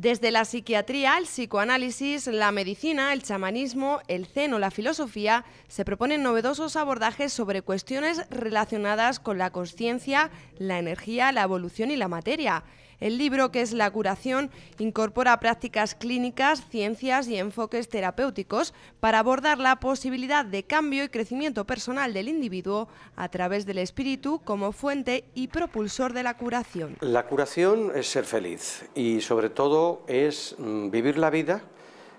Desde la psiquiatría, el psicoanálisis, la medicina, el chamanismo, el zen o la filosofía, se proponen novedosos abordajes sobre cuestiones relacionadas con la conciencia, la energía, la evolución y la materia. El libro, que es La curación, incorpora prácticas clínicas, ciencias y enfoques terapéuticos para abordar la posibilidad de cambio y crecimiento personal del individuo a través del espíritu como fuente y propulsor de la curación. La curación es ser feliz y sobre todo es mm, vivir la vida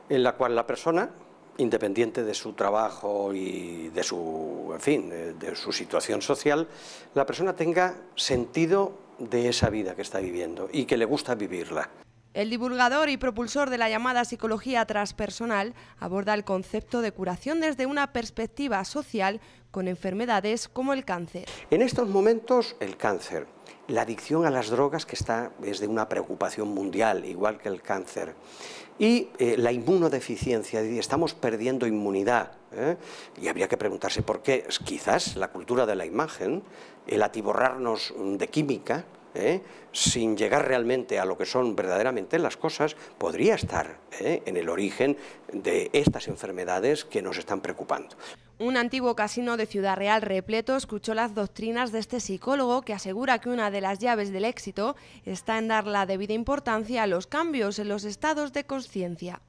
en la cual la persona independiente de su trabajo y de su, fin, su situación social, la persona tenga sentido de esa vida que está viviendo y que le gusta vivirla. El divulgador y propulsor de la llamada psicología transpersonal aborda el concepto de curación desde una perspectiva social con enfermedades como el cáncer. En estos momentos, el cáncer, la adicción a las drogas que está es de una preocupación mundial, igual que el cáncer, y eh, la inmunodeficiencia, estamos perdiendo inmunidad, ¿eh? y habría que preguntarse por qué, quizás la cultura de la imagen, el atiborrarnos de química, ¿eh? sin llegar realmente a lo que son verdaderamente las cosas, podría estar ¿eh? en el origen de estas enfermedades que nos están preocupando. Un antiguo casino de Ciudad Real repleto escuchó las doctrinas de este psicólogo que asegura que una de las llaves del éxito está en dar la debida importancia a los cambios en los estados de conciencia.